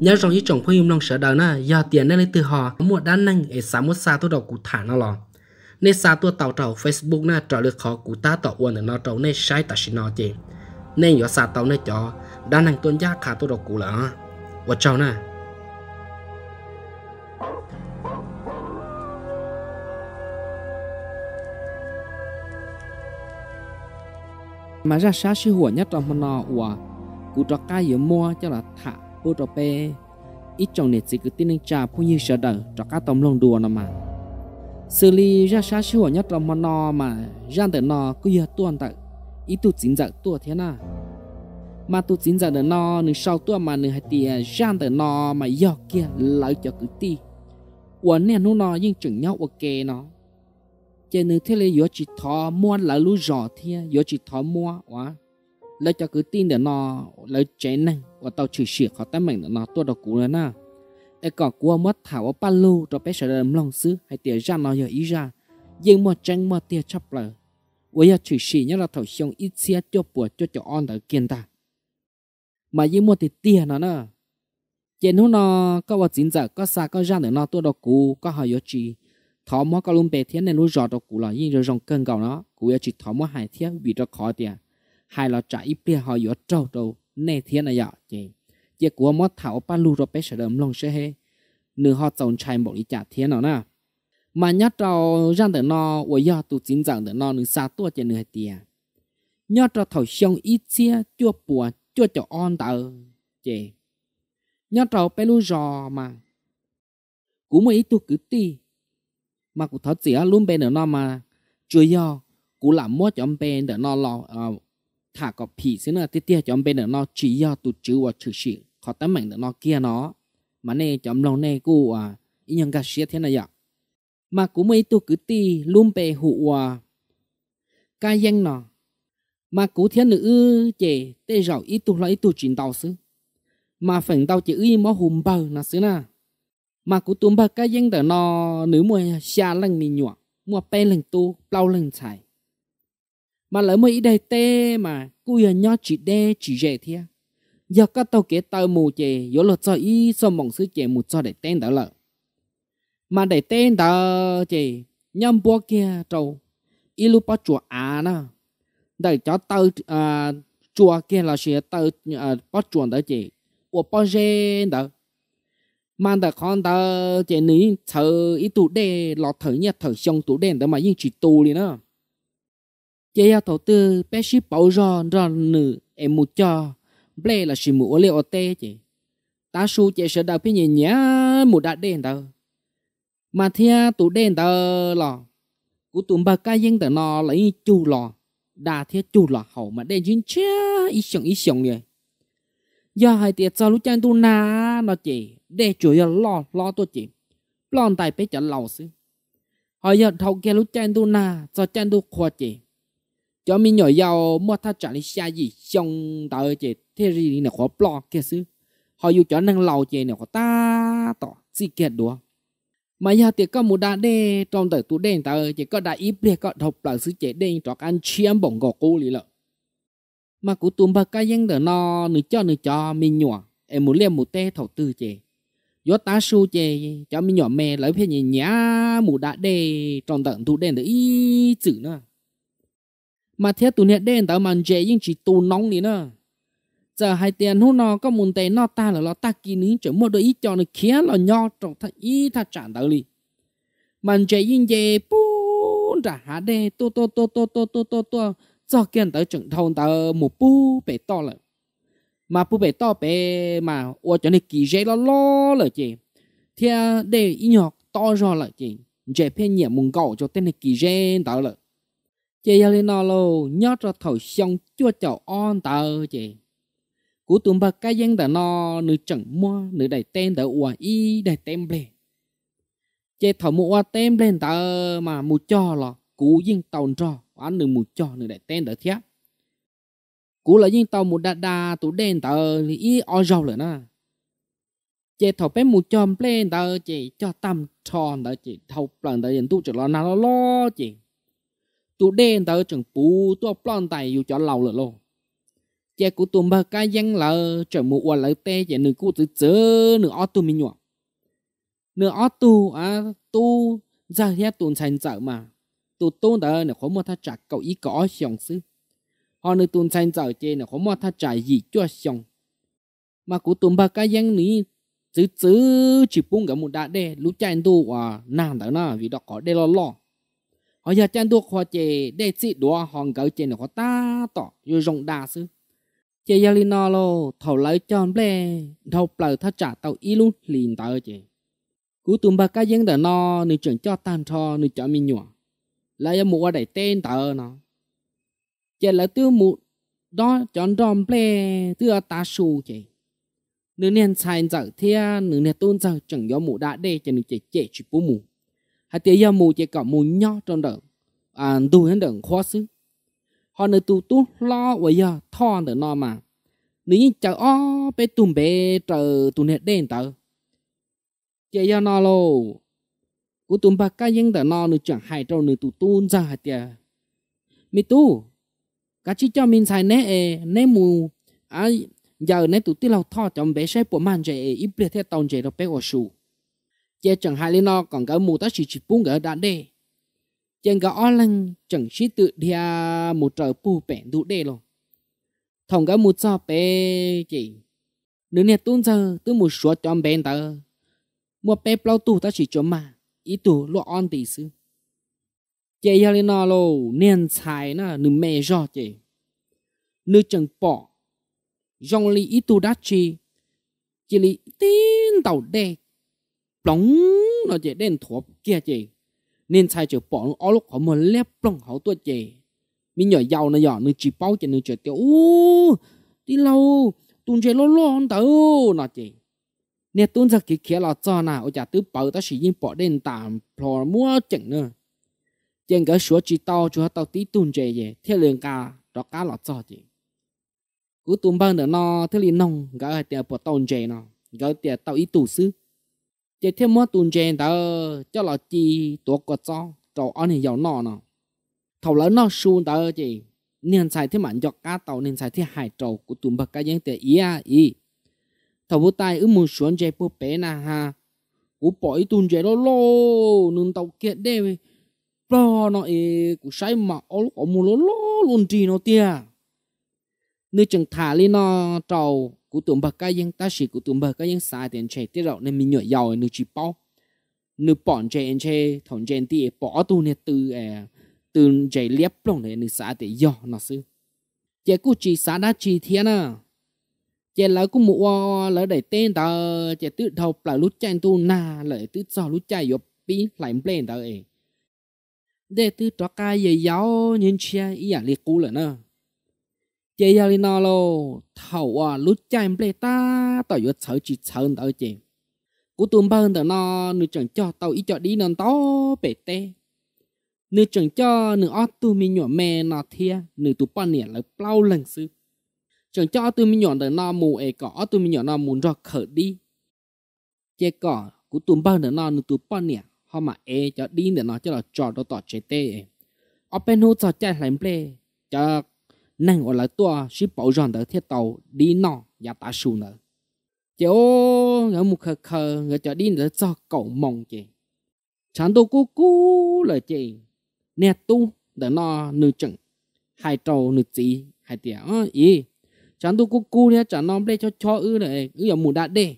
nhớ rằng ý chồng phơi im lòng sợ đời na giờ tiền nên lấy từ họ mua đan năng để xả mua xa tôi đầu cụ thả nó lò nên xa tôi tàu tàu facebook na trả lời khó cụ ta tàu uẩn ở nó tàu nên sai ta xin nó chị nên giờ xa tàu nên cho đan năng tuân gia khả tôi đầu cụ là và chào na mà ra sao sư hùa nhất trong mình nó ủa cụ trọ cái giữa mua cho là thả bố trò bê ít chồng nệt gì cứ tin anh cha phu như sợ đỡ cho các tấm lòng đùa nó mà xử lý ra xa xíu nhất là món nò mà gian tới nò cứ giờ tuôn tự ý tu chính dạy tu thế na mà tu chính dạy đến nò nửa sau tu mà nửa hai tì gian tới nò mà giờ kia lợi cho cứ ti uốn nè nó nò nhưng chừng nhau ok nó trên nửa thế là giờ chỉ thò mua là lú giỏ thế giờ chỉ thò mua quá lấy cho cứ tin để nó lấy chế năng và tao chửi xỉa họ tấm mình để nó tua đầu cú nữa na ai còn cua mất thảo ở palu rồi bé sợ đầm lòng xứ hay tiền ra nó giờ ý ra nhưng mà trăng mà tiền chấp lời với giờ chửi xỉa nhớ là thầu xong ít xe cho bùa cho cho on ở kiên ta mà nhưng mà thì tiền nó nữa trên hôm nó có vào chính giờ có xa có ra để nó tua đầu cú có hỏi giờ chỉ thảo mó có luôn bé thiên nên luôn giọt đầu cú là nhưng rồi rồng cơn gạo nó cú giờ chỉ thảo mó hải thiết vì nó khó tiền hai lo trả ít bia họ dọa trâu trâu nè thiên là dọa chị chị của mót thảo ba lu rồi bé sợ đầm lòng sẽ hê nửa họ chồng chạy một đi trả thiên nó à nè mà nhớ trâu ra từ nó và do tụ chính rằng từ nó nửa xa tua chị nửa tiền nhớ trâu thảo xong ít chia chưa bùa chưa cho on tờ chị nhớ trâu bé lu rò mà cũng mấy tu cứ ti mà cũng thật gì luôn bên nữa nó mà chưa do cũng làm mua cho ông bên để nó lo thả có phì xí nữa tiết tiết cho bên nữa nó chỉ do tụt chữ và chữ sĩ khó tấm mảnh nữa nó kia nó mà nè cho ông lâu nè cô à ý nhân gà xía thế này ạ mà cũng mấy tu cứ ti luôn bề hụ à ca danh nó mà cú thiên nữ chế tê rào ít tu là ít tu chín tàu sư mà phần tàu chỉ y mó hùm bờ là xứ na mà cú tùm bờ ca danh đờ nó nữ mùa xa lần nì nhọ mua bê lần tu bao lần chạy mà lỡ mới đây tê mà cúi ở nhó chỉ đê chỉ dễ thia giờ các tàu kế tàu mù chè gió lột cho y so mỏng sứ chè một cho để tên đó lợ mà để tên đó chè nhâm bua kia trâu y lúc bắt chùa à nè để cho tàu à, chùa kia là sẽ tàu à, bắt chùa đó chè của bao gen đó mà đã con đó chè ní thở y tụ đê lọ thở nhật thở xong tụ đen đó mà nhưng chỉ tù đi nữa chế yêu tổ tư bé ship bảo rò rò nữ em một cho ble là sĩ mua ở liệu tê chị ta su chế sẽ đào phía nhìn nhá một đã đen tờ mà thia tụ đen tờ lò của tụm bà ca dân tờ nò lấy chu lò đà thia chu lò hậu mà đen chính chá ý sòng ý sòng nè giờ hai tiệt cho lúc chân tu na nó chị để chủ yếu lo lo tôi chị lon tài bé chả lầu xứ họ giờ thầu kia lúc chân tu na cho chân tu khoa chị cho mình nhỏ giàu mua tha trả lý xa gì xong tờ chế thế gì này khó bỏ kia sư họ yêu cho năng lầu chế này khó ta tỏ gì kết đùa mà giờ thì có một đa đê trong tờ tủ đen tờ chỉ có đa ít bia có đọc là sư chế đen cho ăn chiếm bổng gò cô lý lợ mà cụ tùm bà ca dân đờ nó nữ cho nữ cho mình nhỏ em muốn liêm một tê thầu tư chế gió ta su chê cho mình nhỏ mẹ lấy phía nhỉ nhá mù đã đê trong tận thu đen để ý chữ nữa mà thế tu nhẹ đen tao màn dễ nhưng chỉ tu nóng đi nữa giờ hai tiền hú nó có muốn tế nó ta là nó ta kí ní chỉ mua đôi ít cho nó khía là nho trong thật ít thật chẳng tới đi màn dễ nhưng dễ bún trả hạ đê tô tô tô tô tô tô tô tô cho kiện tới chừng thôn tao một bu bể to lại mà bu bể to bể mà ô cho nên kỳ dễ lo lo là chị thì để ý nhọc to rồi là chị dễ phê nhẹ mùng cầu cho tên này kỳ dễ tao lại chị Eleanor lô nhớ ra thầu xong chưa chào on tờ chị cú tụm bà cái giang đã no nữ chẳng mua nữ đại tên đã ủa y đại tên bề chị thầu mua tên lên tờ mà mua cho lọ cú dân tàu trò anh nữ mua cho nữ đại tên đã thiếp cú là dân tàu mù đa đa tụ đen tờ thì y o rau rồi nè chị thầu bé mua cho lên tờ chị cho tâm tròn tờ chị thầu lần tờ dân tu trở lo nào lo chị tu đen tớ chẳng bù tu plon tài yêu cho lâu lợ lô chè cú tùm bờ ca giang lờ chẳng mù ua lợ tê chè nữ cú tự chớ nữ ó tù mình nhỏ nữ ó tù à tu giờ hết tuần thành chợ mà tu tu tớ nữ khó mua tha trả cậu ý có xiong sư họ nữ tuần thành chợ chè nữ khó mua tha trả gì cho xiong mà cú tùm bờ ca giang nữ chữ chữ chỉ bung cả một đá đê lúc chạy tu à nàng tớ na vì đó có đê lo lo họ giờ chân đua họ chỉ để chỉ đua hòn gấu chỉ nó ta tỏ như rồng đa sư chỉ giờ linh nó lo thầu lấy chọn ble thầu bờ thắt trả tàu y luôn liền tờ chỉ cú tụm bà cá dân đờ nó nữ trưởng cho tan cho nữ cho mi nhỏ lấy mua để tên tờ nó chỉ là tiêu mụ đó chọn đòn ble tiêu ta su chỉ nữ niên sai dở thia nữ niên tôn dở chẳng gió mụ đã đê cho nữ chỉ chỉ chỉ bố mụ hay tiê ya mù chỉ có mù nhỏ trong đợt à tu hết đợt khó xứ họ nơi tu tu lo vậy giờ thon đợt nó mà nếu như chờ ó, bé tùm bé chờ tùm hết đen tờ chỉ ya nó lô cú tùm bạc cái những đợt nó nơi chẳng hay trong nơi tu tu ra hay tiê mi tu cá chỉ cho mình xài nè nè mù à giờ nè tụi tí lâu thọ trong bé sẽ bộ man chạy ít bề thế tông chạy đâu bé ở sù chế chẳng hai lên nó còn cả mù ta chỉ chỉ bung cái đã đê chẳng cái ó lăng chẳng chỉ tự đi à một trời bù bẹn đủ đề rồi thằng cả mù cho bé chỉ nếu nè tuôn giờ tôi một số cho bẹn tờ một bé bao tu ta chỉ cho mà ý tu lo on tỷ sư chế hai lên nó lo nên xài nó nửa mẹ rõ chế nửa chẳng bỏ dòng lý ý tù đá chi chỉ lý tin tàu đề plong nó chỉ đen thua kia chỉ nên sai chữ bỏ nó lúc họ mới lép plong họ tua chỉ mình nhỏ giàu nó nhỏ nó chỉ bao chỉ nó chỉ tiêu đi lâu tuần chơi lo lo anh tao nó chỉ nên tuần giặc kia kia là cho nào ở nhà tứ bảo ta chỉ nhìn bỏ đen tạm plò mua chỉnh nữa chẳng cái số chỉ tao cho tao tí tuần chơi gì theo liền ca, đó cá là cho chỉ cứ tuần bao nữa nó theo liền nông cái tiền bỏ tuần chơi nó cái tiền tao ít tủ xứ chỉ thêm một tuần trên đó cho là chi tổ quốc cho cho anh hiểu giàu nọ nọ thầu lớn nó xuống đó chỉ nên xài thêm mạnh cho cá tàu nên xài thêm hải trầu của tụm bậc cá nhân để ý à ý thầu vô tay ứ muốn xuống chơi bố bé na ha cú bỏ ý tuần chơi đó lô nương tàu kiện kia đê bro nó ý cú sai mà ô lúc ô muốn lô lô luôn trì nó tia nơi chẳng thả lên nó trầu cú tụm bạc cái yên ta chỉ cú tụm bạc cái yên sai tiền chơi tiết rộng nên mình nhảy giàu nên chỉ bao nên bọn chơi anh thằng chơi thì bỏ tu nên từ à, từ chơi liếp lòng này nên sai tiền giàu nó sư chỉ cú chỉ sai đã chỉ thiên à chỉ là cú mua lỡ để tên ta chỉ tự thâu là lúc chơi tu na lỡ tự do lúc chơi yếu lại lên ta để tự cho cái gì giàu nhìn chia ý à liệt cú là nữa chế yêu đi nó lô thầu à lút chạy ple ta tao yêu sợ chỉ sợ tao chị cú tụm bơn tao nó nửa chẳng cho tao ít cho đi nên tao bể tê nửa chẳng cho nửa ót tu mi nhỏ mẹ nó thia nửa tụ pan nẻ lại bao lần sư chẳng cho tu mi nhỏ tao nó mù ấy cỏ tu mi nhỏ nó muốn ra khởi đi chế cỏ cú tụm bơn tao nó nửa tụ pan nẻ họ mà ấy cho đi để nó cho là trò đó tỏ chế tê ở bên hồ cho chạy lại ple cho nên gọi là tua chỉ bảo rằng đỡ thiết tàu đi nọ nhà ta sù nợ chỉ ô ngỡ một khờ khờ ngỡ cho đi nữa cho cậu mong chị chẳng tôi cú cú là chị nè tu đỡ nọ nửa chừng hai trâu nửa chỉ hai tiền ơ ý chẳng tôi cú cú nè chẳng nọ để cho cho ư này ư ở mù đã đê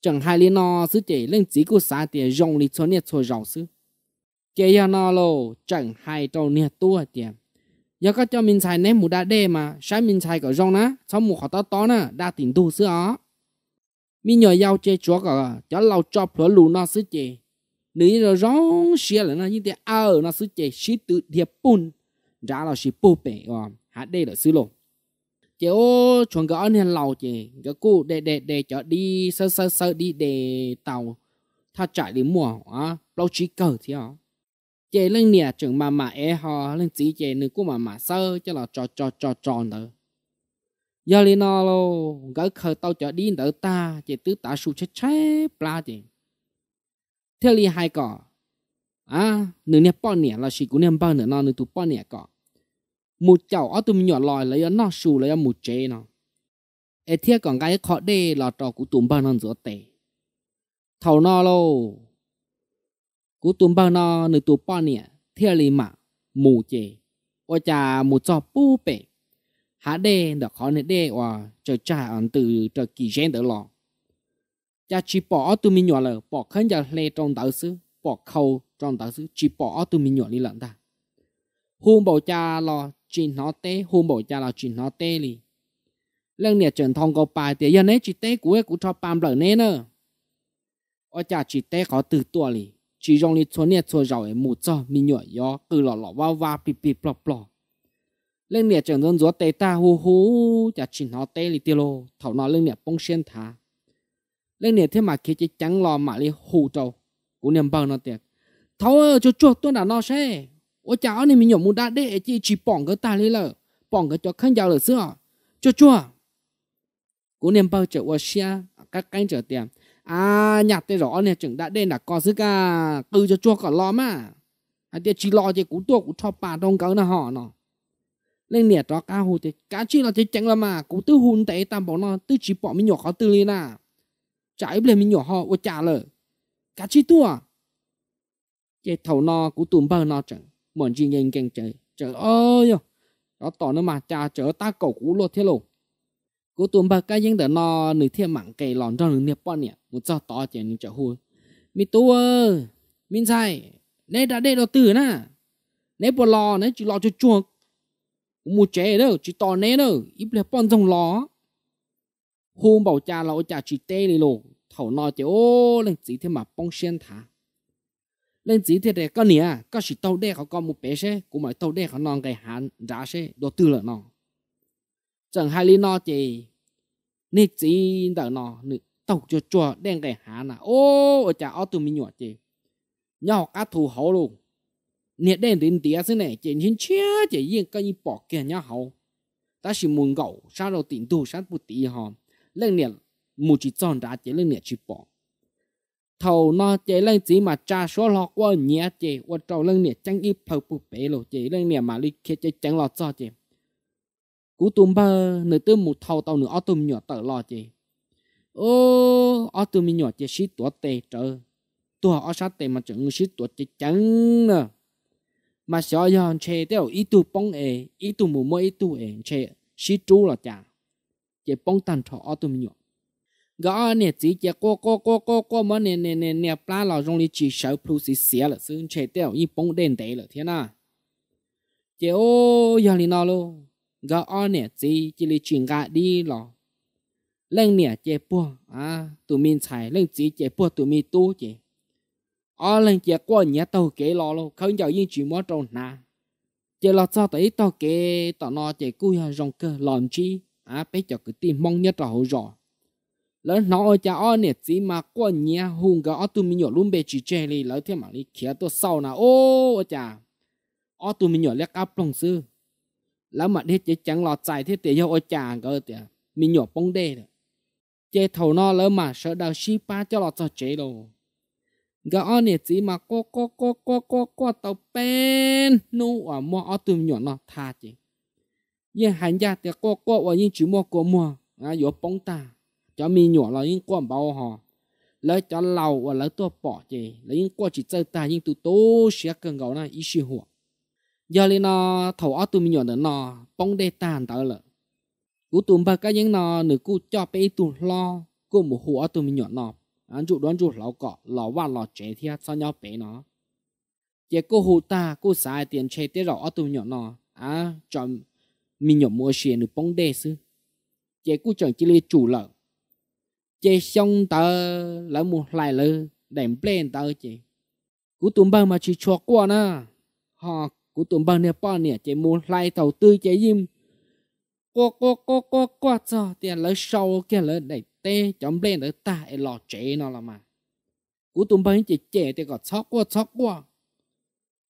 chẳng hai liên nọ sứ chị lên chỉ của xã tiền rong đi cho nè cho rau sứ chị nọ lô chẳng hai trâu nè tu à tiền giờ các cho mình xài ném một đá đê mà sai mình xài cả rong ná sau một họ to to nè đa tiền tu sữa ó mình nhờ giao chơi chúa cả cho lâu cho phở lù nó xứ chè nếu rồi rong xia là nó như thế ờ nó xứ chè xí tự thiệp bùn ra là xí bù bể ờ hả đê là xứ lộ chị ô chuẩn cái anh lâu lầu chị cái cô để để để cho đi sơ sơ sơ đi để tàu tha chạy đi mua à lâu chỉ cờ thì à chế lên nè chừng mà mà e ho lên chỉ chế nữa cũng mà mà sơ cho là cho cho cho cho nữa giờ lên nó lo gỡ khờ tao cho đi nữa ta chế tứ ta su chết chết bla chế theo li hai cỏ à nửa nè bao nè là chỉ của nè bao nửa nó nửa tụ bao nè cỏ một chậu ở tụm nhỏ lòi lấy nó su lấy một chế nó e theo còn cái khó đê là trò của tụm bao nó giữa tệ thầu nó lâu cú tùm bao nó nửa tù bò nè theo lì mà mù chè ô cha mù cho bù bể há đê đó khó nè đê và chờ cha ăn từ chờ kỳ gen đỡ lò cha chỉ bỏ tụi mình nhỏ lờ bỏ khấn giờ lê trong đạo sư bỏ khâu trong đạo sư chỉ bỏ tụi mình nhỏ lì lận ta hôm bảo cha lo chín nó tê hôm bảo cha lo chín nó tê lì lần nè trần thông cầu bài thì giờ nấy chì tê của ấy cũng cho pam lợn nè nơ, ở cha chì tê khó từ tua lì chỉ rong li cho nè cho rào ấy mù cho mi nhỏ yo cứ lọ lọ vào vào bì bì plọ plọ lên nè chẳng đơn gió tê ta hú hú chả chỉ nó tê li tiêu lô thảo nó lên nè bông sen thả lên nè thế mà kia chỉ trắng lò mà li hù trâu cũng niệm bằng nó tiệt thảo ơi cho chuột tôi đã nó xe ô chả này mi nhỏ mù đã để chỉ chỉ bỏng cái ta li lờ bỏng cái cho khăn giàu lờ xưa cho chuột cũng niệm bằng chợ ô xia các cánh chợ tiệm à nhặt thế rõ này chừng đã đây là có sức cả à, từ cho chua cả lo mà à tiếc chỉ lo thì cũng tua cũng cho bà trong cỡ là họ nọ lên nẹt đó cá hồ thì cá chi là thế chẳng là mà cũng tư hùn tệ tam bỏ nó tư chỉ bỏ mình nhỏ khó tư lên à trái lên mình nhỏ họ ô trả lời cá chi tua cái thầu nó cũng tùm bờ nó chẳng mượn gì nhanh càng trời trời ơi đó tỏ nó mà cha chở ta cầu cũ luôn thế lộ กูตุ่มบักก็ยังเดินนอหนึ่งเที่ยหมังไก่หลอนจ้องหนึ่งเนี่ยป้อนเนี่ยมุดเจ้าต่อเจนึงจะหัวมีตัวมินใช่เนด้าเด้เราตื่นนะเนปลอเนจีรอจุจวกมูเจเด้อจีต่อเนเด้ออีเปล่าป้อนจงล้อฮูมบอกจ่าเราจ่าจีเต้เลยโลเถ่านอเจ้าโอ้เล่นจีเที่ยมาป้องเชียนถาเล่นจีเที่ยเด็กก็เนี่ยก็สิเต้าเด็กเขาก็มูเป๋เช่กูหมายเต้าเด็กเขานอนไก่หันจ้าเช่เราตื่นเลยนอน chẳng hai lý nó chỉ nít chỉ đỡ nó nữ tàu cho chùa đen cái hà nà ô ở chả ở tụi mình nhỏ chị nhau cá thù hậu luôn nét đen đến tía thế này chị nhìn chia chị yên cái như bỏ kia nhau hậu ta chỉ muốn gạo, sao đâu tiền tu sát bút tí họ lên nét mù chỉ chọn ra chị lên nét chỉ bỏ thầu nó chị lên chỉ mà cha số lọ qua nhẹ chị qua trâu lên nét chẳng ít phơi bút bể rồi chị lên nét mà đi kia chị chẳng lọt cho chị cú tùm bơ nửa tư một thầu tàu nửa tùm nhỏ tờ lò chì ô ở tùm nhỏ chì xí tủa tê trở tủa ở sát tê mà chẳng xí tủa chì chẳng nè mà sợ yon chê tiêu ý tu bông ê ý tu mù mơ ý tu ê chê xí chú là chà chê bông tàn thọ ở tùm nhỏ gõ nè chỉ chè cô cô cô cô cô mà nè nè nè nè pla lò rong li chỉ sợ plus xí xé là xương chê tiêu ý bông đen tê là thế nào chê ô yon li nào luôn gỡ o nè gì chỉ lì chuyện gạ đi lò lên nè chế bùa à tụi mình chạy lên gì chế bùa tụi mình tu chế ở lên chế qua nhà tàu kế lò lô không giàu yên chuyện mua trâu nà chế lò sao tới tàu kế tàu nó chế cúi hà rong cơ làm chi à bây giờ cứ tìm mong nhất là hậu rõ lớn nó ơi cha ở nè gì mà qua nhà hùng gỡ ở tụi mình nhỏ luôn bề chỉ chế đi lỡ thêm mà đi kia tôi sau nà ô cha ở tụi mình nhỏ lấy cáp lòng xưa แล้วมาเฮ็ดเจ๊จังหลอดใจเฮ็ดเตียวโอจางก็เตียมีหยกปงเด้เจ๊เท่านอแล้วมาเสดาวชีป้าจะหลอดจอเจ๊โลก็อ้อเนี่ยจีมาก็ก็ก็ก็ก็ก็เต่าเป็นนู่อ่ะมัวอ้อตุ่มหยกเนาะทาจียังหันยาเตียก็ก็ว่ายิ่งจิมัวกัวมัวอ่ะหยกปงตาจะมีหยกเรายิ่งกวนเบาหอแล้วจะเหล่าว่าแล้วตัวปอจีแล้วยิ่งกวนจิตเจ้าตายิ่งตุโตเสียเกินเก่านะอีชิหัว giờ lên nó thầu ở tụi mình nhọn nữa nó bông đê tàn tao lợ cú tụm bà cái những nó nửa cú cho bé tụm lo cú một hồ ở tụi mình nhọn nó anh chủ đoán chủ lão cọ lão va lão chế thì sao nhau bé nó chỉ cô hồ ta cô xài tiền chế tế rõ ở tụi mình nhọn nó à cho mình nhọn mua xe nửa bông đê sư chỉ cú chẳng chỉ lấy chủ lợ chỉ xong tờ lỡ một lại lơ đem lên tờ chỉ cú tụm bà mà chỉ cho qua na họ của tụm bằng nè bò nè chế mua lại tàu tư chế dìm cô cô cô cô cô cho tiền lỡ sâu kia lỡ đầy tê chấm lên lỡ ta ấy lò chế nó là mà cú tụm bằng chế chế thì có chóc qua chóc qua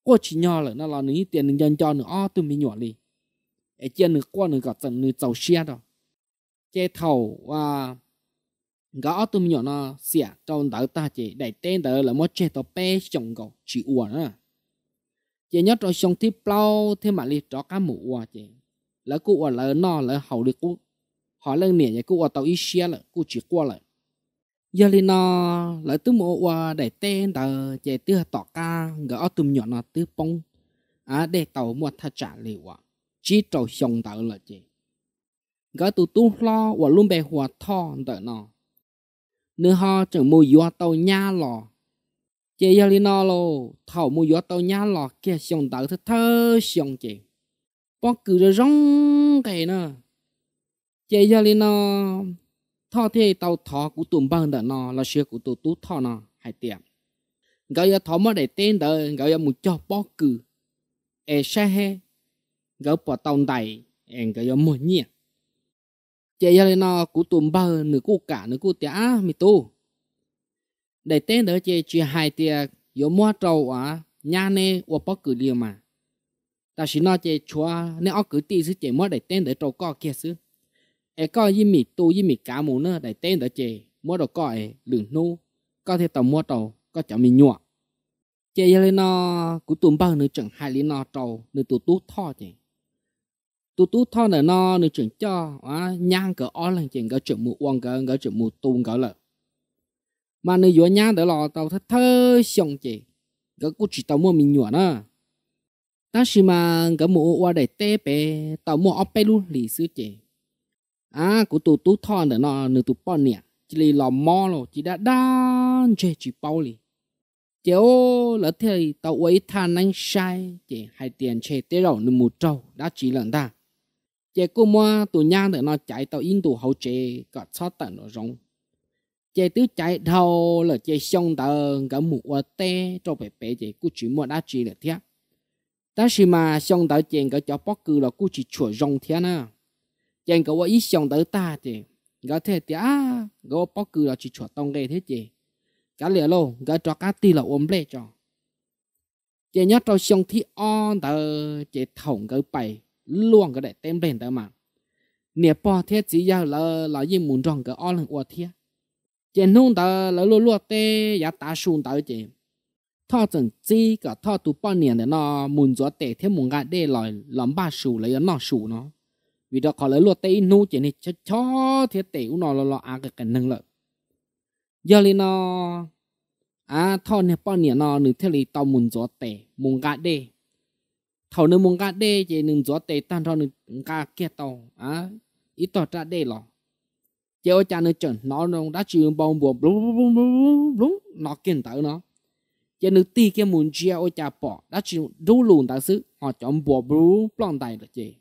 cô chỉ nhỏ lỡ nó là nữ tiền nhân cho nữa o tụm mình nhỏ đi ấy chân nữa qua nữa có tận nữa tàu xe đó chế thầu và gõ tụm nhỏ nó xỉa trong đỡ ta chế đầy tên đỡ là mất chế tàu pe chồng cậu chỉ uổng à chị nhất rồi xong thì bao thêm mà li cho cá mũ hoa chị lỡ cụ ở lỡ nọ lỡ hậu được cụ họ lên nè vậy cụ ở tàu ít xe lỡ cụ chỉ qua lại, giờ li nọ lỡ tứ mũ hoa để tên tờ chị tứ tỏ ca gỡ ở tùm nhỏ nọ tứ bông à để tàu mua thà trả li hoa chỉ trầu xong tàu là chị gỡ tụ tu lo và luôn bè hoa thọ tờ nọ nữa họ chẳng mua hoa tàu nha lò chị giờ li nó lô thầu mua gió tàu nhá lọ kia xong tàu thơ thơ xong chị bó cứ ra rong cái nè chị giờ li nó thọ thì tàu thọ của tụm bằng đó nó là xe của tụ tú thọ nó hay tiệm gọi giờ thọ mới để tên đó gọi giờ một cho bó cứ e xe he gọi bỏ tàu đầy em gọi giờ mua nhỉ chị giờ li của tụm bằng nửa cô cả nửa cô tía mi tu để tên đỡ chỉ chỉ hai tia yếu mua trâu à nhà nè và bóc cử liều mà ta chỉ nói chỉ chúa nè ở cứ ti sư chỉ mua để tên đỡ trâu co kia sư ai co y mì tu y mì cá mù nữa để tên đỡ chỉ mua đồ co ai lửng nô, có thể tàu mua trâu có chọn mình nhọ chỉ lên nó cũng tuôn bao nữa chẳng hai lý nó trâu nữa tu tú thọ chỉ tu tu thọ là nó nó chuyển cho á nhang cái o lần chuyện cái chuyện mù uang cái cái chuyện mù tung cái lợi mà nơi dõi nhá đỡ lò tàu thơ thơ xong chị gỡ cú chỉ tàu mua mình nhủa nữa ta xì mà gỡ mũ qua đầy tê bè tàu mua ốp bè luôn lì sư chị à cú tụ tú thọ đỡ nó nửa tụ bọn nè chỉ lì lò mò lò chỉ đã đan chê chỉ bao lì chị ô lỡ thì tàu ấy than anh sai chị hai tiền chê tê rầu nửa một trâu đã chỉ lần ta chị cô mua tụ nhang đỡ nó chạy tàu in tụ hậu chê, cả chót tận nó rong chế tứ chạy đầu là chế xong tờ cả mũ ở tê cho bé bé chế cú chỉ mua đá chỉ là thế ta chỉ mà xong tờ chèn cả cho bóc cừ là cú chỉ chua rong thế na chèn cả vợ ít xong tờ ta chế gã thế thì à gã bóc cừ là chỉ chua tông cái thế chế cả lẽ lô gã cho cá ti là ôm lệ cho chế nhớ cho xong thì on tờ chế thòng cái bảy luôn cái để tem lên tờ mà nè bỏ thế chỉ yêu là là gì muốn trong cái on là ua thế chỉ nông đó lỡ lúa lúa tê giá tá xuống đó chỉ thọ chân chỉ cả thọ tụ bao nhiêu để nó muốn cho tệ thêm một ngã để lại làm ba sủ lấy nó sủ nó vì đó có lỡ lúa tê nô chỉ này cho cho thế tệ nó lo lo à cái cái năng lợi giờ lên nó à thọ này bao nhiêu nó nửa thế này tao muốn cho tệ một ngã để thọ nửa một ngã để chỉ nửa cho tệ tan thọ nửa ngã kia tao à ít tao ra để rồi giờ cha nó chừng nó nó đã chịu bông bùa blum blum blum blum nó kiện tới nó giờ nó tì cái muốn chia ô cha bỏ đã chịu đủ lùn ta xứ họ chọn bùa blum blum tay được gì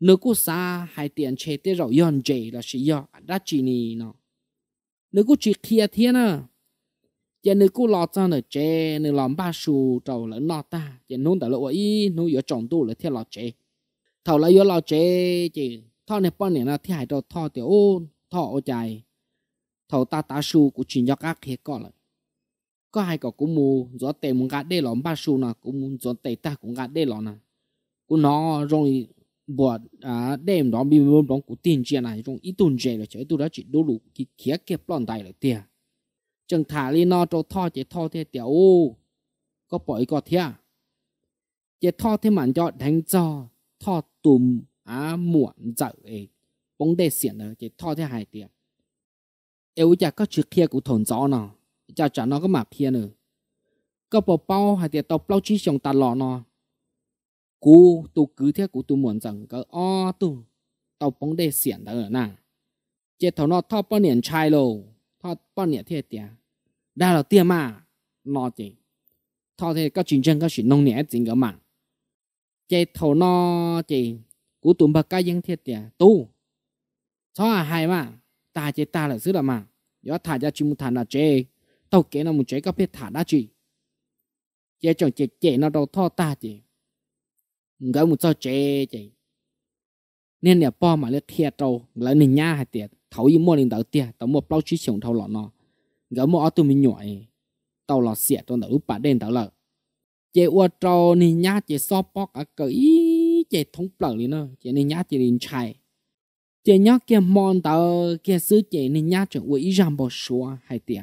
nó cũng xa hai tiền chế tế rồi yon chế là sĩ yo đã chỉ nì nó nó cũng chỉ kia thiên à giờ nó cũng lo cho nó chế nó làm ba su trầu lẫn nó ta giờ nó đã lộ ý nó yếu chọn tu là thiên lo chế thầu là yếu lo chế chỉ thọ này bao này là thiên hải đồ thọ tiểu thọ chạy thầu ta ta su của chuyện do các kia có lại có hai cậu cũng mù gió tệ muốn gạt đê lọ ba su nà cũng muốn tệ ta cũng gạt đê lọ nà của nó rồi bỏ à, đêm đó bị mồm đóng của tiền chuyện này trong ít tuần chơi là chơi tôi đã chỉ đổ lụ kia kẹp lon tay lại tiền chẳng thả lên nó cho thọ chỉ thọ thế tiểu có bỏ có thế à chỉ thọ thế mà cho đánh cho thọ tùm á muộn dậy bóng đề xiển đó chỉ thọ thế hài tiệt yêu cha có chữ kia cũng thồn rõ nó cha trả nó có mà kia nữa có bỏ bao hài tiệt tao bao chi trong ta lọ nó cú tu cứ thế cú tu muốn rằng cái o tu tao bóng đề xiển đó nè chỉ thọ nó thọ bao niệm chai lô thọ bao niệm thế tiệt đa là tiệt mà nó chỉ thọ thế các chiến tranh các sự nông nhẹ chính cái mà chỉ thọ nó chỉ cú tu bạc cái những thế tiệt tu cho à hay mà ta chế ta là dữ là mà do thả ra chim thả thằng là chế tàu kế là một chế có biết thả đã chỉ chế chồng chế chế nó đâu thọ ta chỉ gỡ một cho chế chỉ nên là po mà lấy thiệt trâu lấy nền nhà hay tiệt thấu như mua nền đầu tiệt tàu mua bao chí sống thâu lọ nó gỡ mua ở tụi mình nhỏ tàu lọ xịt tao nấu bả đen tàu lợ chế ua trâu nền nhà chế so bóc ở cỡ chế thống bờ đi nó chế nền nhà chế liền chai chị nhớ kia mòn tờ kia sứ chị nên nhá chuyện quỷ rằm bỏ xua hay tiền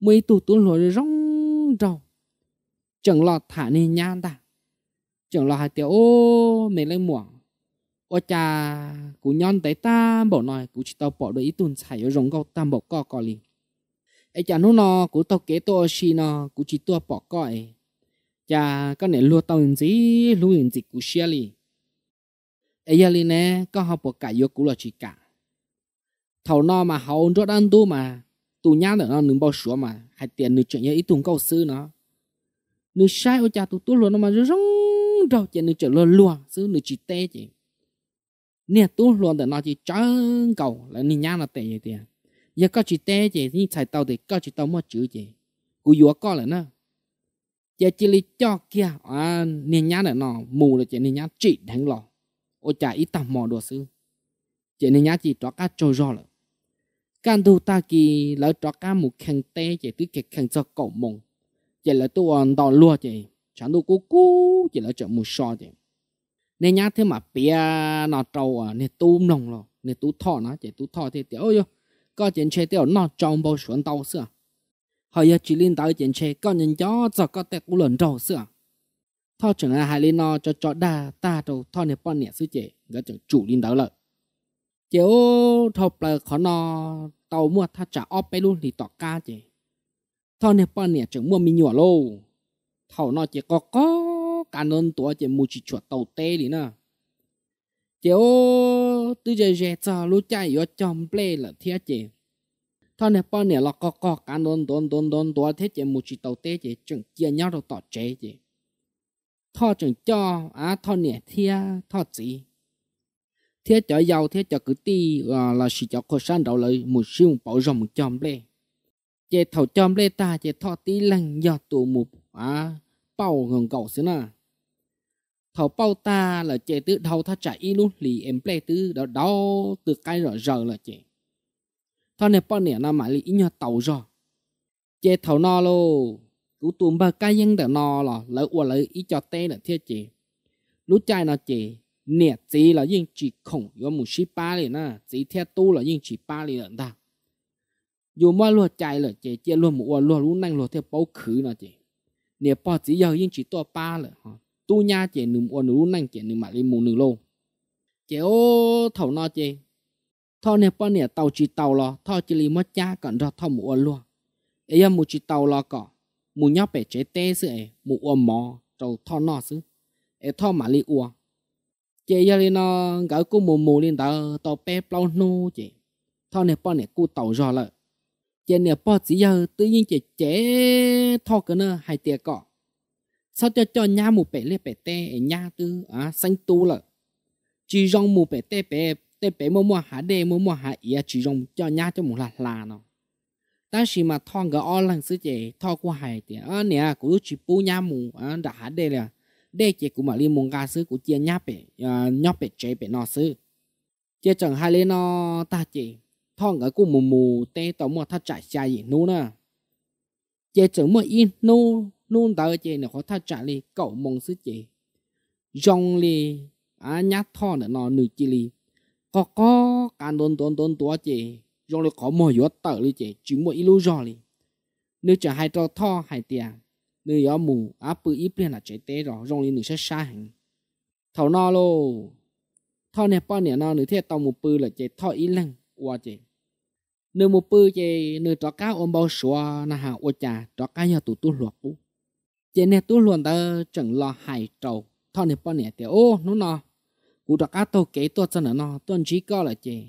mấy tụ tụ lối rong rầu chẳng lo thả nên nhá ta chẳng lo hay tiểu ô mày lên mùa ô cha cú nhon tới ta bỏ nói cú chỉ tao bỏ đôi tuần xài ở rong gâu tam bỏ co co liền ấy cha nó nó cú tao kế tôi xì nó cú chỉ tao bỏ ấy cha cái nể lúa tao gì lúa gì cú xia liền ấy li nè có học bộ cả vô cũ là chỉ cả thầu nó mà họ ôn cho đan tu mà tu nhá nữa nó nướng bao sữa mà hay tiền nướng chuyện nhớ ý tuồng câu sư nó nướng sai ô cha tu tu luôn nó mà rong rau chuyện nướng chuyện luôn luôn sư nướng chỉ tê chỉ nè tu luôn để nó chỉ chân cầu là nỉ nhá là tệ vậy tiền giờ có chỉ tê chỉ như chạy tàu thì có chỉ tàu mất chữ chỉ cú yếu có là nó giờ chỉ lấy cho kia à nỉ nhá là nó mù là chuyện nỉ nhá chỉ đánh lò ô chả ít tạm mò đồ sư chỉ nên nhá chỉ cho cá trôi rõ lợ can tu ta kì lỡ cho cá một khăn tê chỉ tứ kẹt khăn cho cậu mông chỉ lỡ tu ăn ờ, đò lúa chả chẳng tu cú cú chỉ lỡ chợ một so chỉ nên nhá thế mà bia nọ trâu à nên tu nồng rồi nên tu thọ nó chỉ tu thọ thì tiểu yo có chuyện chơi tiểu nọ trong bao xuân tàu xưa à. hồi giờ chỉ liên tới chuyện chơi có nhân gió giờ có tẹt cú lần trâu xưa thọ chẳng là hai lên nó cho cho đa ta đầu thọ này bọn nhẹ sư trẻ gỡ chẳng chủ linh đó lợi chiếu thọc là khó nó tàu mua tha trả óp bay luôn thì tỏ ca chế, thọ này bọn nhẹ chẳng mua mình nhỏ lô thầu nó chỉ có có cả nôn tuổi chế mua chỉ chuột tàu tê đi nè ô tư giờ giờ cho lúc chạy yo chồng ple là thiết chế, thọ này bọn nhẹ là có có cả nôn đôn đôn đôn tuổi thế chế mua chỉ tàu tê chế chẳng chia nhau đâu tỏ chế chị thọ chẳng cho á thọ nè thia thọ gì thế cho giàu thế cho cứ ti ờ, là chỉ cho khởi san đầu lời một siêu bảo rồng một chòm lê chế thầu chòm lê ta chế thọ tí lăng do tụ một á bao gần cầu xí nè thầu bao ta là chế tự đầu thắt trả y luôn lì em play tứ đó đó từ cái rõ giờ là chế thọ nè bao nè nó mà lì ít nhau tàu rồi chế thầu no luôn cú tuôn bờ cá nhân đỡ nò lò lỡ ua lỡ ý cho tê là thiệt chị lúc trai nó chị nẹt chị là nhưng chỉ khổng do một ship ba liền nè chị theo tu là nhưng chỉ ba liền lận ta dù mà luôn chạy là chị chị luôn một ua luôn lúc năng luôn theo bầu khứ nó chị nè bò chỉ giờ nhưng chỉ to ba là tu nha chị nụm ua lúc năng chị nụm mà lên mù nụ lô chị ô thầu nó chị thọ nè bò nè tàu chỉ tàu lò thọ chỉ lì mất cha còn ra thọ một ua luôn ấy một chỉ tàu lò cỏ mu nhóc bé chế tê sự ấy mu uom mò trâu thọ nọ sự ấy thọ mà li uo chế giờ lên nó gỡ cô mù mù lên tờ tàu bé plau nô chế thọ này bọn này cô tàu rồi lợ chế này bọn chỉ giờ tự nhiên chế chế thọ cái nữa hai tiệt cọ sao cho cho nhà mù bé lên bé tê ấy nhà tư á xanh tu lợ chỉ rong mù bé tê bé tê bé mua mua hà đê mua mua hà ý chỉ rong cho nhà cho mù là là nó 但是嘛，通个二 lần sự chỉ thọ của hải thì ở nè cũng chỉ bu nhá mù ở đã hạt đây là đây chỉ cũng mà liên mong ca của chia nhá bể nhóc bể chế bể nọ sự chia chẳng hai lên nó ta chỉ thong cái cũng mù mù tê tao mua thắt chạy xa gì nu nè chẳng mua in nu nu tao chỉ nó có thắt chạy đi cậu mong sự chỉ dòng đi à nhát thọ nữa nó nữ chỉ đi có có càng đồn đồn đồn tua chỉ rồi là có một yếu tờ lý chế chỉ một ilu rõ lý nếu chả hai trò thọ hai tiền, nếu yếu mù áp bự ít liền là chế tế rõ rồi lý nữ sẽ xa hình thầu nọ, lô thọ nè bao nè nọ nữ thiết tàu một bự là chế thọ ít lăng qua chế nếu một bự chế nếu trò cá ôm bao xóa na hà ô trà trò cá nhà tụ tu luật bú chế nè tu luật ta chẳng lo hai trầu thọ nè bao nè tia ô nó nọ, cụ trò cá tàu kế tuột cho nọ, tuần chỉ có là chế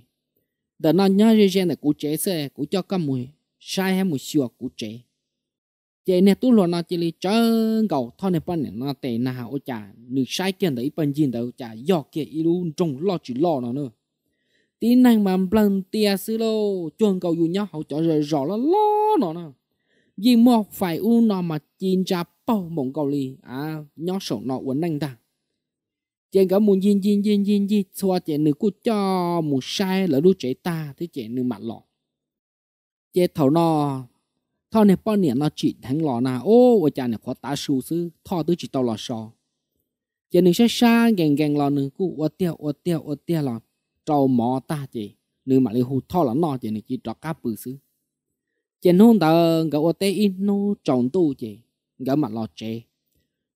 đã nói nhớ gì gì này cú chế xe cú cho các mùi sai hay mùi xìu cú chế chế này tu luôn nói chỉ là chớ cầu thôi này bên này nó tệ nào hậu chả nữ sai kiện đấy bên gì đâu chả do kia ilu trong lo chỉ lo nó nữa tí năng mà lần tia xí lô chuông cầu dù nhau hậu chở rồi rõ là lo nó nữa vì một phải u nó mà chín cha bao mộng cầu li à nhớ sổ nó uốn năng ta chèn cả muốn yên yên yên yên yên xóa chèn nữ cô cho một sai là lúc chế ta thế chèn nữ mặt lọ chè thầu nó thọ này bao nhiêu nó chỉ thằng lọ na ô ở cha này khó ta su sư thọ tứ chỉ tàu lọ sò chè nữ sẽ xa gàng gàng lọ nữ cô ô tiêu ô tiêu ô tiêu lọ trâu mỏ ta chè nữ mặt lì hụt thọ là nọ chè nữ chỉ trọ cá bự sư chè hôn tờ gỡ ô tê in nô trồng tu chè gỡ mặt lọ chè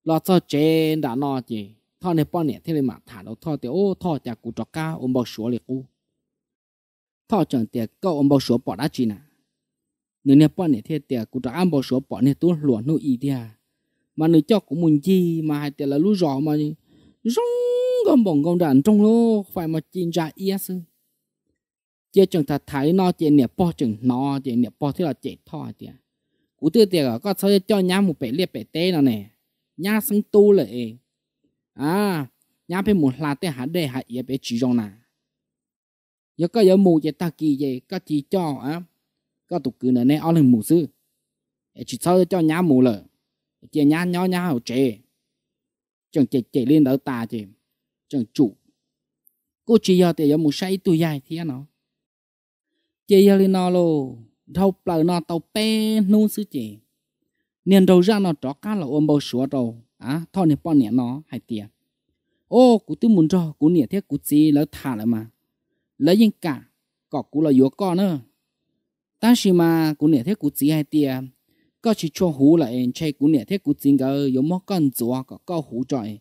lọ cho chè đã nọ chè thọ này bao nhiêu thế này mà thả đâu thọ thì ô thọ chả cụ trọc ca ôm bao số liền cụ thọ chẳng tiền câu ôm bao bỏ đã chi nè nếu nè bao nhiêu thế tiền cụ trọc ăn bao số bỏ nè tu lúa nuôi ý đi à. mà nếu cho cũng muốn chi mà hai tiền là lúa rõ mà rong gom bổng gom đàn trong lô phải mà chín ra ia sư chẳng ta thấy nó chế nè bao chẳng nó chế nè bao thế là chế thọ tiền à. cụ tiêu tiền có sao cho nhá một bể liệt bể tê nào nè nhá sang tu lại à nhà bên một là thế hả đây hả ý bên chỉ rong nà giờ có giờ mù vậy ta kỳ vậy có chỉ cho á có tục cứ nè nè ở lên mù sư chỉ sau cho nhà mù lờ, chỉ nhà nhỏ nhà hậu chế chẳng chế chế lên đỡ ta chứ chẳng chủ cô chỉ giờ thì giờ mù say tuổi dài thì nó chơi giờ lên nó lô đâu bờ nó tàu pe nu sư chị, nên đầu ra nó trọ cá là ôm bao sủa đầu à thọ nè bọn nè nó hay tiền ô cú tư muốn cho cú nè thế cú chi lỡ thả lại mà lỡ yên cả có cú là yếu con nữa ta chỉ mà cú nè thế cú chi hay tiền có chỉ cho hú là em chơi cú nè thế cú chi ngờ yếu mất con chúa có có hú trời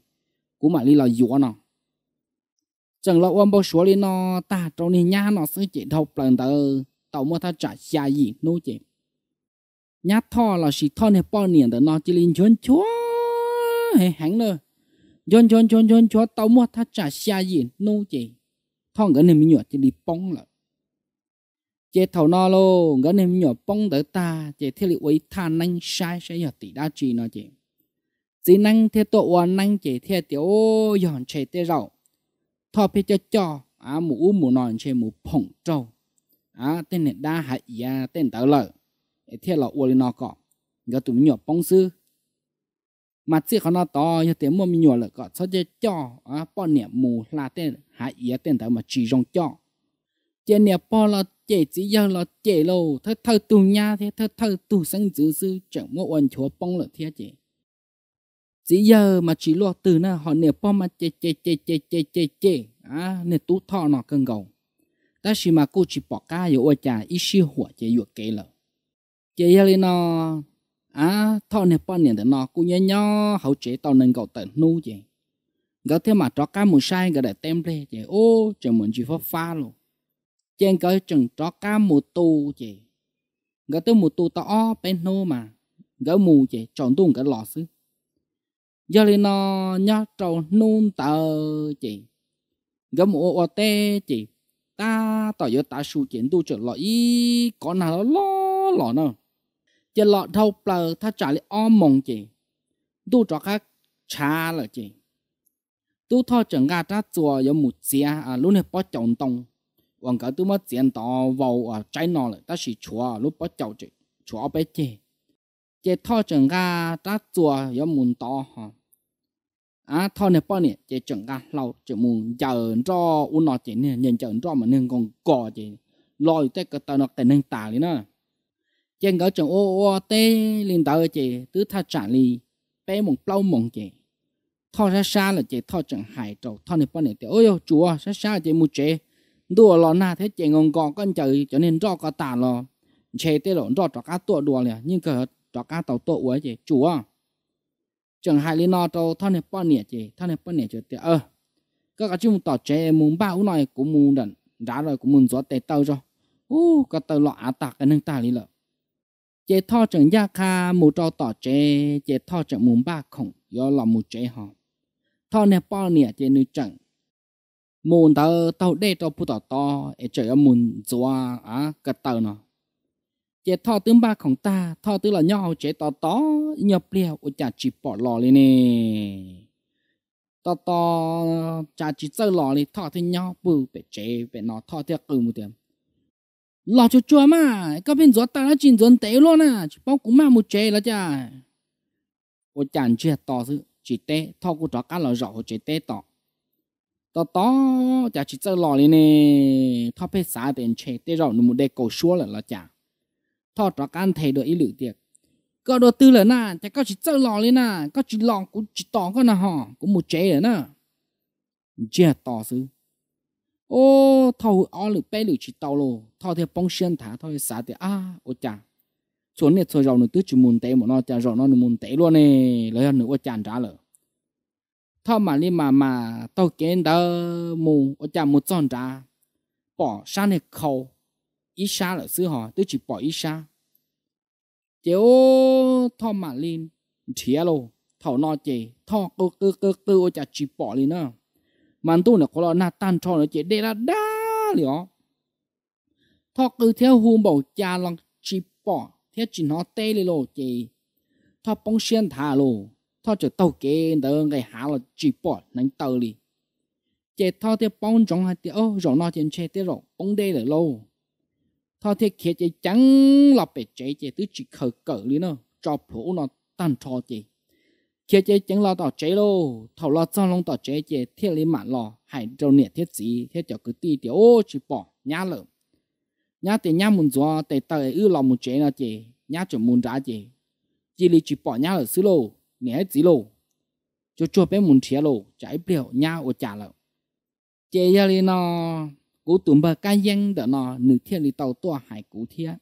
cú mà đi là yếu nó chẳng lỡ ông bố số đi nó ta trong đi nhà nó sẽ chỉ thọc lần tới tàu mua ta trả xa gì nô chị nhát thọ là chỉ thọ nè bao niệm tới nó chỉ lên chuyến chúa hệ hắn nơ yon yon yon yon cho tao mua thắt trả xa gì nô chị thong gần em mình nhỏ chỉ đi bóng lại chế thầu nó lô gần em mình nhỏ bóng tới ta chế thế liệu ấy than năng sai sẽ nhỏ tỷ đa trì nó chị chỉ năng thế tổ và năng chế thế tiểu yon chế thế rậu thọ phê cho cho á mũ mũ nòn chế mũ phồng trâu á tên này đa hại ya tên tao lợi thế là uo nó cọ gần tụi mình nhỏ bóng sư mà chỉ có nó to như thế mà mình nhỏ có cho chơi cho à bỏ niệm mù tên hạ ý tên đó mà chỉ rong cho chơi niệm bỏ là chơi chỉ giờ là chơi lâu thơ thơ tu nha thế thơ thơ tu sinh dữ chẳng mua quần bông là thế chị chỉ giờ mà chỉ lo từ na họ niệm bỏ mà chơi chơi chơi chơi chơi chơi chơi à niệm tú thọ nó cần gầu ta chỉ mà cô chỉ bỏ ca rồi chả ít xíu hủa chơi vừa kế lợ chơi giờ lên nó à thọ nè bao nhiêu để nó cũng nhớ nhớ hậu chế tao nên gạo tận nu vậy gạo thêm mà cho cá một sai gạo để tem lên vậy ô chỉ muốn chỉ pháp pha luôn trên cái chừng cho cá một tu vậy gạo tới một tu tao bên nu mà gạo mù vậy chọn tung cái lọ xứ giờ lên nó nhớ trâu nôn tờ chị gấm ô ô tê chị ta tỏ giờ ta su chuyển tu trở lại có nào đó lo lọ nào chỉ lọ thâu bờ tha trả lại om mong chị tu cho các cha là chị tu thọ chẳng ga ta chùa có một chia à lúc này chồng tông còn cả tu mất tiền tỏ vào trái nọ lại ta chỉ chùa lúc bỏ chồng chị chùa bé chị chị thọ chẳng ga ta chùa có một tỏ hả à thọ này bỏ nè chị chẳng ga lâu chị muốn chờ cho u nọ chị nè nhìn chờ cho mà nên còn cò chị lôi tới cái tao cái nâng tà đi nữa chân có chồng ô ô tê liền ở chị tứ tha trả li bé mùng plau mộng chị thọ ra xa là chị thọ chẳng hại trầu thọ này bọn này chị ôi chúa xa xa chị mu chế đùa lò na thế chị ngon gò con trời cho nên rõ có tà lò chế tê lò rõ cho cá tụa đùa liền nhưng cờ cho cá tàu tụa quá chị chúa chẳng hại lên nó trầu thọ này bọn này chị thọ này bọn này chị tê ơ các cái chung tỏ chế muốn bao này cũng muốn đần đã rồi cũng muốn gió tê tàu cho ô cái tàu lọ á tạc cái nâng ta lý lợi chế thọ chẳng gia kha mù trò tỏ chế chế thọ chẳng mù ba khổng do lò mù chế họ thọ nè bò nè chế nữ chẳng mù tờ tàu đê tàu bù tỏ to ế chế ở mù dùa á cà tờ nó chế thọ tướng ba khổng ta thọ tư là nhau chế tỏ to nhập liều ôi chả chỉ bỏ lò lì nè tỏ to chả chỉ chơi lò lì thọ thì nhau bù bể chế bể nọ thọ thì cừ mù tiếng lo lo lo cho chua mà, mà ta à, là là là chín tế tế tế tế luôn chỉ chỉ hồ chơi lên nè. nụ 老就抓嘛，这边抓大了进人得了呢，就帮古嘛木接了家。我讲起倒是只得透过抓干了绕只得倒，倒倒就去走老了呢，他被啥点车得绕你木得狗说了了家，他抓干 thấy được ít lửa tiệt. Có đồ tư là nà, thì có chỉ chơi lo lên nà, có chỉ lo cũng chỉ tỏ con nà hò, cũng một chế là nà. Chia tỏ sư, ô thầu o lử bé lử chỉ tàu lô thọ thì bông xuyên thả thôi xả thì à ô chà chuẩn nè thôi rồi nó tứ chữ môn tế mà nó chà rồi nó môn tế luôn nè lấy hơn nữa ô chàn trả lợ thọ mà li mà mà tàu kiến đỡ mù ô chà một tròn trả bỏ sang này khâu ít xa là xứ họ tứ chỉ bỏ ít xa chéo thọ mà lên thiệt lô thọ nó chè thọ cơ cơ cơ cơ ô chà chỉ bỏ lên nữa mantu na kolo na tan cho na che de la da lio tho cứ theo hum bảo cha long chi bỏ theo chỉ nó tê li lo che tho bong xiên thả lo tho cho tàu kê đỡ cái hạ là bỏ nánh tàu li che tho theo bong trong hai tiêu ô rồi nó tiền che tiêu rồi bong là lo tho theo kia che trắng là bể che che tứ chỉ khởi cỡ li nó cho phụ nó tan cho che chế chế chẳng lo tỏ chế lô thầu lo cho long tỏ chế chế thiết lý mạng lo hải trâu nhiệt thiết gì thiết cho cứ ti tiểu ô chỉ bỏ nhá lợ nhá thì nhá muốn gió tệ tệ ư lò muốn chế nó chế nhá chuẩn muốn ra chế chỉ lý chỉ bỏ nhá lợ xứ lô nhé gì lô cho cho bé muốn chế lô trái biểu nhá ô trả lợ chế gia lý nó cú tụm bờ cá nhân đỡ nó nữ thiết lý tàu tua hải cú thiết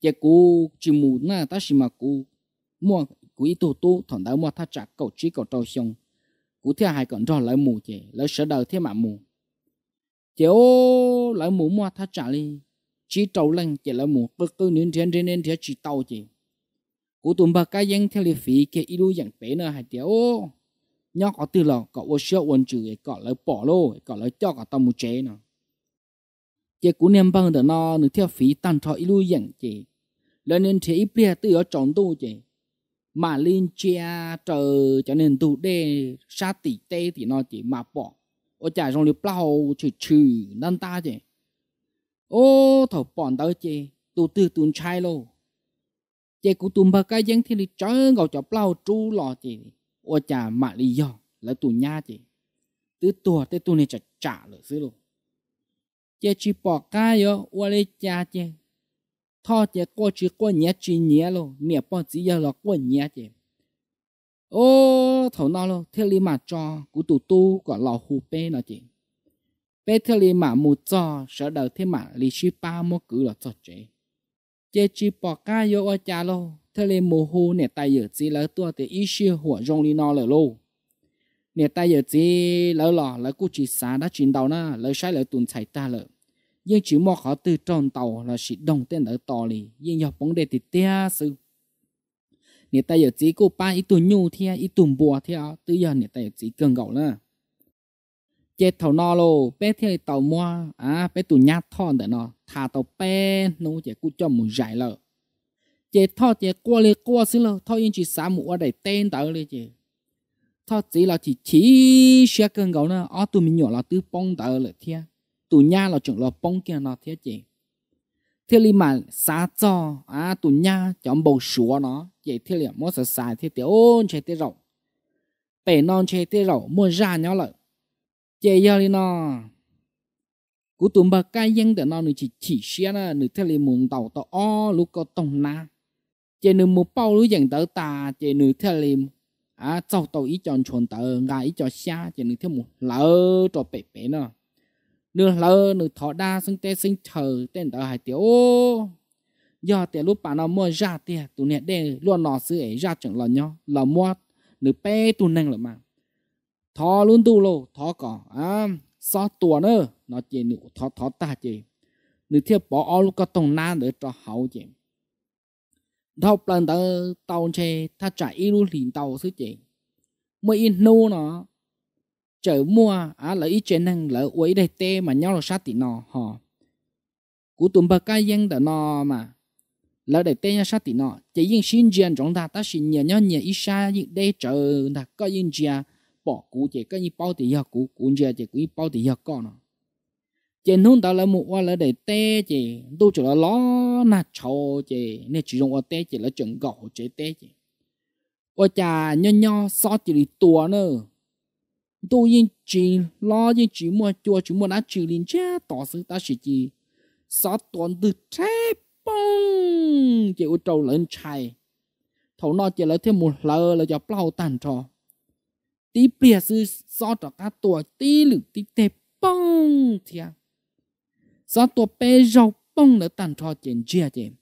chế cú chỉ muốn na ta chỉ mà cú mua cú ít tu tu thằng đỡ mua thắt chặt cầu trí cầu trâu xong cú theo hai còn rồi lấy mù chè lấy sợ đời thế mà mù chè ô lấy mù mua thắt chặt đi chỉ trâu lên chè lấy mù cứ cứ nín thiên trên nín thiên chỉ tàu chè cú tụm bà cái giang theo lì phí kia ít đuôi dạng tế nữa hai chè ô nhóc ở từ lò cậu ô sẹo quần chữ cậu lấy bỏ lô cậu lấy cho cả tao mù chè nè chè cú niệm bằng đó nó nửa theo phí tăng thọ ít lưu dạng chè lần nên thế ít bia tự ở tròn tu chè mà linh chia trời cho nên tụ đề sa tỷ tê thì nó chỉ mà bỏ ở chả trong liều bao chỉ trừ năn ta chứ ô thầu bọn tới chê tụ tư tụn chai lô chê cũng tụ bà cái giang thiên đi chớ ngầu cho bao tru lò chê ở chả mà lý do là tụ nha chê tứ tùa tê tụ này chả chả lỡ xứ lô chê chỉ bỏ cái yo ở đây cha chê thọ chỉ qua chỉ qua nhé chỉ nhé lo nhé bao chỉ giờ là qua nhé chỉ ô thầu nào lo thế li mà cho cú tụ tu gọi lò hù pe nó chỉ pe thế li mà mù cho sợ đầu thế mà li chi ba mua cử là cho chế chế chỉ bỏ ca yo ở cha lo thế li mù hù nè tay giờ chỉ lỡ tua thì ít xia hủa rong li nó lỡ lo nè tay giờ chỉ lỡ lò lỡ cú chỉ sáng đã chín đầu na lỡ sai lỡ tuần chạy ta lỡ nhưng chỉ mong họ từ tròn tàu là sự đồng tên ở tò lì nhưng nhờ bóng đề thì tia sự người ta giờ chỉ cô ba ít tuần nhu theo ít tuần bùa theo từ giờ người ta giờ chỉ cần gạo nữa chế thầu no lô bé theo tàu mua à bé tụ nhát thon để nó thả tàu bé nô chế cú cho một giải lợ chế thọ chế qua lê qua xí lợ thọ yên chỉ xả mũ ở đây tên tàu lê chế thọ chỉ là chỉ chỉ xe cần gạo nữa ở tụi mình nhỏ là tư bông tàu lợ thia tù nha là chuẩn là bông kia nó thế chị thế li mà xa cho à tù nha chọn bầu sủa nó vậy thế li mua sợ xài thế tiểu ôn chế thế rậu bể non chế thế rậu mua ra nhau lợi chị giờ li nó cú tụm bà cái dân để nó nữ chỉ chỉ xe nữa, nữ thế li muốn tàu tàu o lúc có tông na chị nữ mua bao lúc dành tới ta chị nữ thế li à sau tàu ít chọn chọn tờ ngài ít chọn xa chị nữ thế một lỡ cho bể bể nữa lừa lơ nữ thọ đa sinh tê sinh chờ tên đỡ hải tiểu do tiền lúc bà nó mua ra tiền tụ nè đê luôn nọ sư ấy ra chẳng lò nhó lò mua nữ pe tụ năng lợ mà thọ luôn tu lô thọ cỏ à so tùa nữa nó chỉ nữ thọ thọ ta chỉ nửa thiệp bỏ ô lúc có tông na nữa cho hậu chỉ thọc lần tớ tàu chê ta trả y luôn lìn tàu sư chỉ mới in nô nó chở mua á là ít chuyện năng là quấy đây tê mà nhau là sát tị nọ họ cú tụm bờ cái dân đờ nọ mà lỡ để tê nhau sát tị nọ chỉ riêng xin chuyện chúng ta ta xin nhờ nhau nhờ ít xa những đây chở ta có riêng chuyện bỏ cú chỉ có những bao tỷ giờ cú cú giờ chỉ cú bao tỷ giờ con nó chỉ nung đó là một qua là để tê chỉ tu chỉ là lo na chầu chỉ nên chỉ dùng qua tê chỉ là chuẩn gạo chỉ tê chỉ qua cha nhau nhau so chỉ là tua nữa tu yên chỉ lo yên chỉ mua chùa chỉ mua đã chỉ liền cha tỏ sự ta chỉ chỉ sao tuần từ thế bông chị u trâu lên chai thầu nó chỉ lấy thêm một lờ là cho plau tàn trò tí bìa sư so cho cá tua tí lử tí tê bông thia sao tua bê rau bông nữa tàn trò chèn chia chèn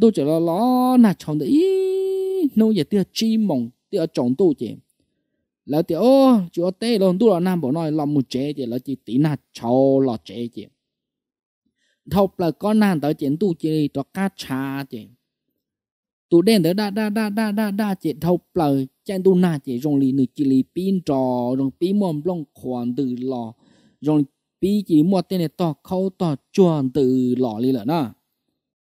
tôi chỉ lo lo là chồng đấy nô giờ tia chi mỏng tia chồng tôi chèn lỡ thì ô chúa tê luôn tu là nam bộ nói là một chế thì lỡ chỉ tí na châu là chế chứ thọc là con nàng tới chiến tu chỉ cho cá cha chứ tu đen tới đa đa đa đa đa đa chỉ thọc là chân tu na chỉ rong lì nữ chỉ lì pin trò rong pin mồm long khoan từ lò rong pin chỉ mua tên này to khâu to chuồn từ lò lì lỡ đó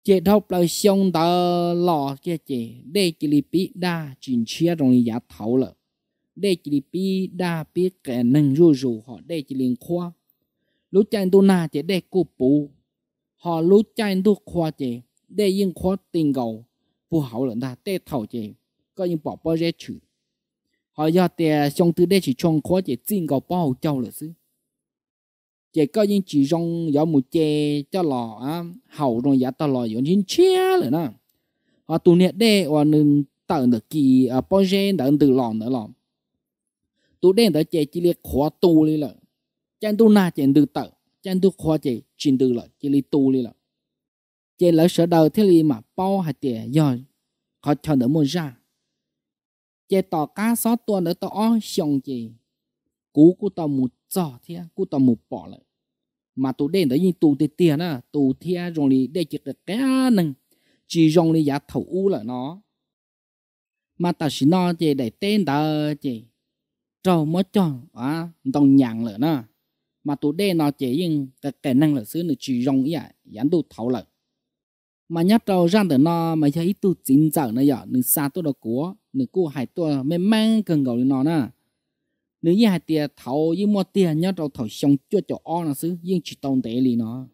chế thọc là xong tờ lò kia chế để chỉ lì pin đa chín chia rong lì giá thấu lỡ để chỉ đi pi đa biết cái nâng rù rù họ để chỉ liên khoa lúc chạy tu na chỉ để cô bù họ lúc chạy tu khoa chỉ để yên khoa tiền cầu phù hậu lần ta để thầu chỉ có những bỏ bỏ ra chữ họ do tiền trong tư để chỉ trong khoa chỉ tiền cầu bao châu là xứ chỉ có những chỉ rong gió mù che cho lò á hậu rồi giả ta lò giống như che rồi nè họ tu niệm để và nâng tạo được kỳ bỏ ra đã từ lò nữa lò tu đen đó chạy chỉ liệt khóa tu đi là chân tu na chạy từ tự chân tu khóa chạy chỉnh từ là chỉ liệt tu đi là chạy lỡ sở đầu thế lý mà bao hạt tiền do họ cho đỡ mua ra chạy tỏ cá sót tuần đỡ tỏ o xong chạy cú cú tỏ một giò thế cú tỏ một bỏ lại mà tu đen đó như tu tiền tiền á tu thia rồi đi để chỉ được cái nâng chỉ rong đi giá thấu u là nó mà ta chỉ nó chỉ để tên ta chỉ trâu mới chọn á à, tông nhàng lửa nó mà tụ đê nó chỉ nhưng cái kẻ năng lửa xứ nó chỉ rong ý à dán tụ thấu lửa mà nhát trâu ra từ nó mà thấy tụ chín giờ nó giờ nửa xa tụ đó của nửa cô hải tụ mê mang cần gầu nó nè nửa như hải tiền thấu như mua tiền nhát trâu thấu xong chưa chỗ o nó xứ nhưng chỉ tông tế lì nó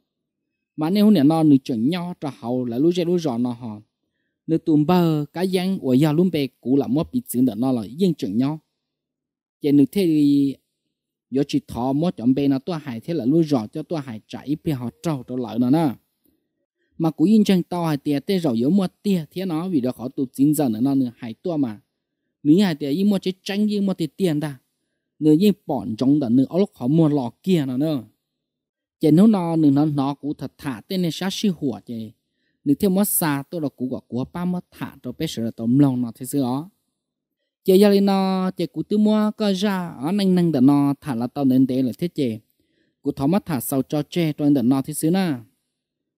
mà nếu hôm nó nửa chuẩn nhau cho hậu là lúc chơi lúc rõ nó hòn nửa tụm bờ cá giang ở nhà luôn bề cũ là mua bị chín đợt nó là nhưng chuẩn nhau chỉ nữ thế thì giờ chỉ thọ mất chọn bên là tôi hại thế là lúa rọ cho tôi hại chạy bị họ trâu trâu lợi nữa nè mà cú yên chân tao hại tiền tê rọ yếu mua tiền thế nó vì đó khó tụ chính giờ nữa nó nữa hại tôi mà lý hại tiền yên mua chế tranh yên mua tiền tiền ta nữa yên bọn trong đó nữa ở lúc họ mua lọ kia nữa nữa chỉ nó nó nữa nó nó cú thật thả tên nên sát sư hùa chứ nếu theo mất xa tôi là cú gọi của ba mất thả cho bé sửa là lòng nó thế xưa đó chế gia linh nó chế cụ tư mua có ra ở nâng nâng đợt nó thả là tao nên để là thiết chế cụ thọ mắt thả sau cho che cho đợt nó thế xứ na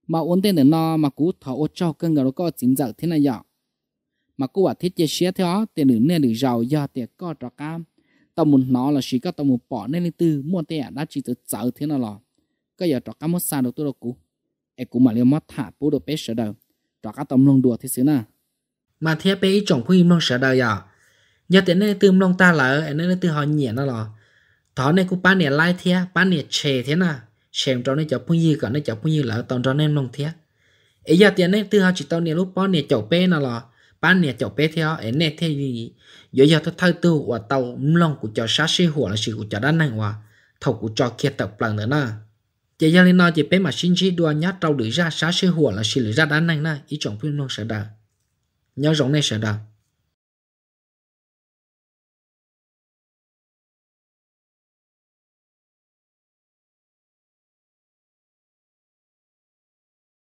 mà uốn tên đợt nó mà cụ thọ ô cho cơn gà có chính dạo thế này dạo mà cụ bảo thiết chế xé theo tiền nữ nên được giàu do tiền có trò cam tao muốn nó là chỉ có tao muốn bỏ nên lên tư mua tiền đã chỉ tự sợ thế nào lò cái giờ trò cam mất xa được tôi đâu cụ em cũng mà liều mắt thả bố đồ bé sợ đầu trò cá tầm luôn đùa thế xứ na mà thế bé chồng phu im luôn sợ đầu dạo à? giờ tiền này từ lòng ta là ở này từ họ nhẹ nó lò, thọ này cũng bán nè lai thế, bán nè chè thế nào xem trong này chọc phun gì cả này chọc phun gì là toàn cho nên lòng thế. ấy giờ tiền này từ họ chỉ tao nè lúc bán nè chọc pe nó lò, bán nè chọc pe theo ấy này thế gì giờ giờ tao thay tu và tao lòng của cho sát sĩ hùa là sự của cho đan năng hòa thầu của cho kia tập lần nữa nè chỉ giờ lên nói chỉ bé mà xin chỉ đua nhát trâu lưỡi ra sát sĩ hùa là sự lưỡi ra đan năng nè ý chọn phun lòng sợ đà nhớ giống này sợ đà